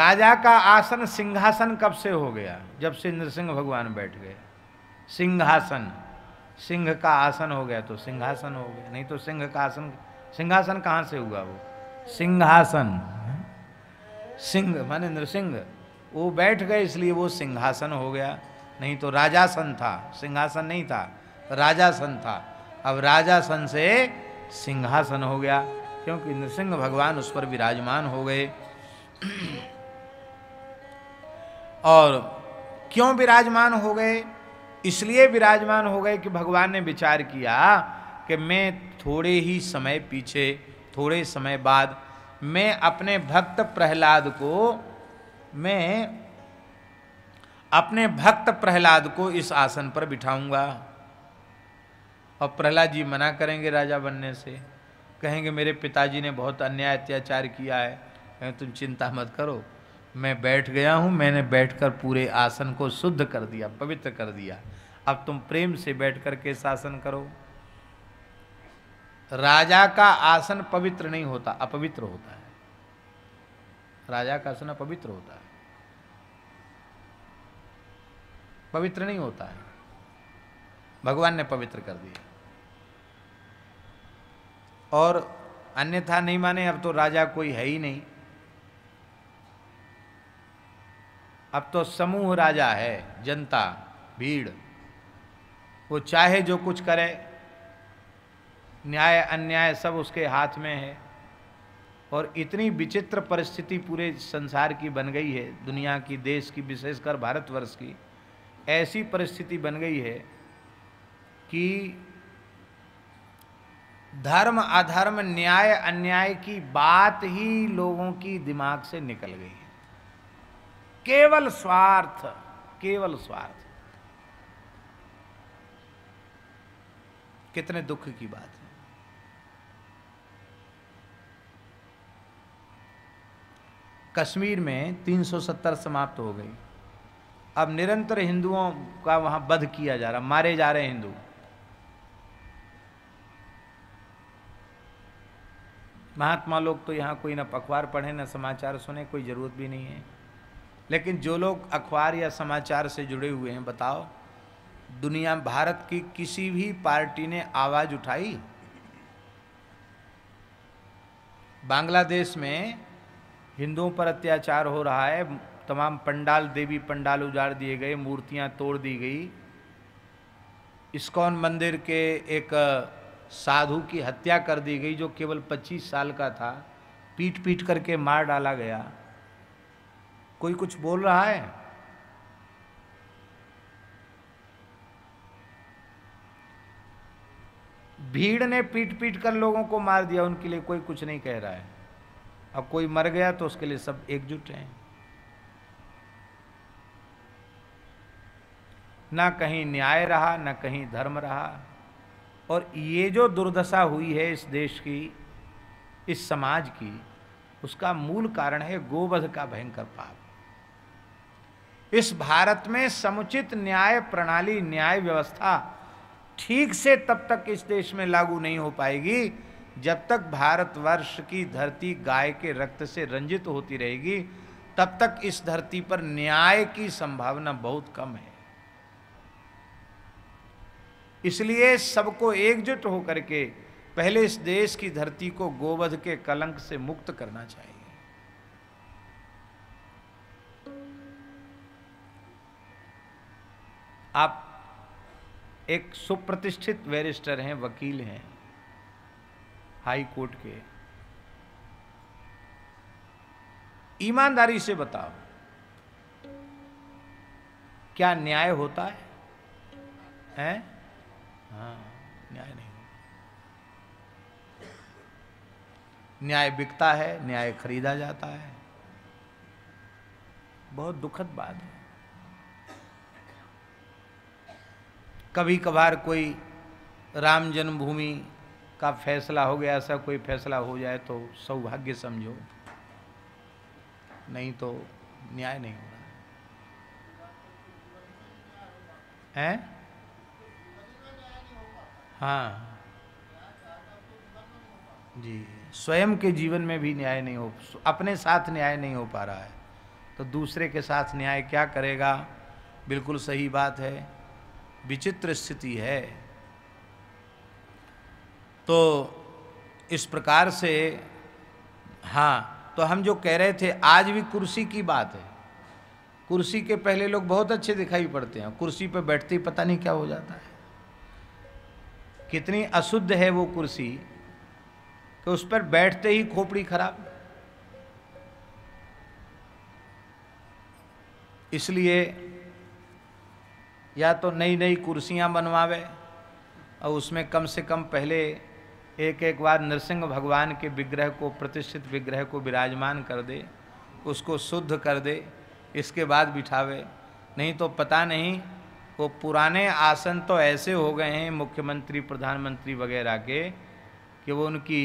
राजा का आसन सिंहासन कब से हो गया जब से नृसिंह भगवान बैठ गए सिंहासन सिंह का आसन हो गया तो सिंहासन हो गया नहीं तो सिंह का आसन सिंहासन कहाँ से हुआ वो सिंहासन सिंह माने नृसिंह वो बैठ गए इसलिए वो सिंहासन हो गया नहीं तो राजासन था सिंहासन नहीं था राजासन था अब राजासन से सिंहासन हो गया क्योंकि नृसिंह भगवान उस पर विराजमान हो गए और क्यों विराजमान हो गए इसलिए विराजमान हो गए कि भगवान ने विचार किया कि मैं थोड़े ही समय पीछे थोड़े समय बाद मैं अपने भक्त प्रहलाद को मैं अपने भक्त प्रहलाद को इस आसन पर बिठाऊंगा और प्रहलाद जी मना करेंगे राजा बनने से कहेंगे मेरे पिताजी ने बहुत अन्याय अत्याचार किया है तुम चिंता मत करो मैं बैठ गया हूँ मैंने बैठकर पूरे आसन को शुद्ध कर दिया पवित्र कर दिया अब तुम प्रेम से बैठ कर के शासन करो राजा का आसन पवित्र नहीं होता अपवित्र होता है राजा का आसन अपवित्र होता है पवित्र नहीं होता है भगवान ने पवित्र कर दिया और अन्यथा नहीं माने अब तो राजा कोई है ही नहीं अब तो समूह राजा है जनता भीड़ वो चाहे जो कुछ करे न्याय अन्याय सब उसके हाथ में है और इतनी विचित्र परिस्थिति पूरे संसार की बन गई है दुनिया की देश की विशेषकर भारतवर्ष की ऐसी परिस्थिति बन गई है कि धर्म अधर्म न्याय अन्याय की बात ही लोगों की दिमाग से निकल गई केवल स्वार्थ केवल स्वार्थ कितने दुख की बात है कश्मीर में 370 समाप्त हो गई अब निरंतर हिंदुओं का वहां बध किया जा रहा मारे जा रहे हिंदू महात्मा लोग तो यहाँ कोई ना पखवार पढ़े ना समाचार सुने कोई ज़रूरत भी नहीं है लेकिन जो लोग अखबार या समाचार से जुड़े हुए हैं बताओ दुनिया भारत की किसी भी पार्टी ने आवाज़ उठाई बांग्लादेश में हिंदुओं पर अत्याचार हो रहा है तमाम पंडाल देवी पंडाल उजाड़ दिए गए मूर्तियां तोड़ दी गई इस्कॉन मंदिर के एक साधु की हत्या कर दी गई जो केवल 25 साल का था पीट पीट करके मार डाला गया कोई कुछ बोल रहा है भीड़ ने पीट पीट कर लोगों को मार दिया उनके लिए कोई कुछ नहीं कह रहा है अब कोई मर गया तो उसके लिए सब एकजुट हैं ना कहीं न्याय रहा ना कहीं धर्म रहा और ये जो दुर्दशा हुई है इस देश की इस समाज की उसका मूल कारण है गोवध का भयंकर पाप इस भारत में समुचित न्याय प्रणाली न्याय व्यवस्था ठीक से तब तक इस देश में लागू नहीं हो पाएगी जब तक भारतवर्ष की धरती गाय के रक्त से रंजित होती रहेगी तब तक इस धरती पर न्याय की संभावना बहुत कम है इसलिए सबको एकजुट होकर के पहले इस देश की धरती को गोवध के कलंक से मुक्त करना चाहिए आप एक सुप्रतिष्ठित बैरिस्टर हैं वकील हैं हाई कोर्ट के ईमानदारी से बताओ क्या न्याय होता है हैं हाँ न्याय नहीं न्याय बिकता है न्याय खरीदा जाता है बहुत दुखद बात है कभी कभार कोई राम जन्मभूमि का फैसला हो गया ऐसा कोई फैसला हो जाए तो सौभाग्य समझो नहीं तो न्याय नहीं हो रहा है हाँ जी स्वयं के जीवन में भी न्याय नहीं हो अपने साथ न्याय नहीं हो पा रहा है तो दूसरे के साथ न्याय क्या करेगा बिल्कुल सही बात है विचित्र स्थिति है तो इस प्रकार से हाँ तो हम जो कह रहे थे आज भी कुर्सी की बात है कुर्सी के पहले लोग बहुत अच्छे दिखाई पड़ते हैं कुर्सी पर बैठते ही पता नहीं क्या हो जाता है कितनी अशुद्ध है वो कुर्सी कि उस पर बैठते ही खोपड़ी खराब इसलिए या तो नई नई कुर्सियाँ बनवावे और उसमें कम से कम पहले एक एक बार नरसिंह भगवान के विग्रह को प्रतिष्ठित विग्रह को विराजमान कर दे उसको शुद्ध कर दे इसके बाद बिठावे नहीं तो पता नहीं वो पुराने आसन तो ऐसे हो गए हैं मुख्यमंत्री प्रधानमंत्री वगैरह के कि वो उनकी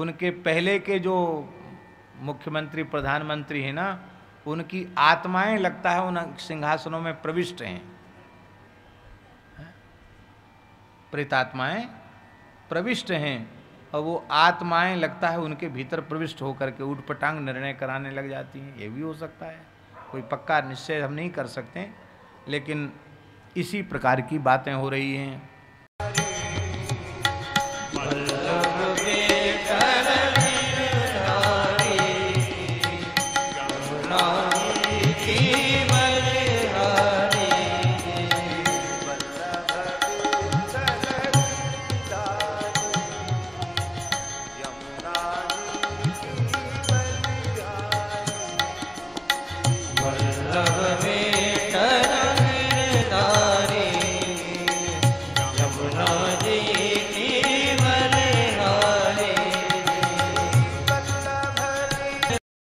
उनके पहले के जो मुख्यमंत्री प्रधानमंत्री हैं ना उनकी आत्माएं लगता है उन सिंहासनों में प्रविष्ट हैं प्रेतात्माएं प्रविष्ट हैं और वो आत्माएं लगता है उनके भीतर प्रविष्ट होकर के ऊट पटांग निर्णय कराने लग जाती हैं ये भी हो सकता है कोई पक्का निश्चय हम नहीं कर सकते लेकिन इसी प्रकार की बातें हो रही हैं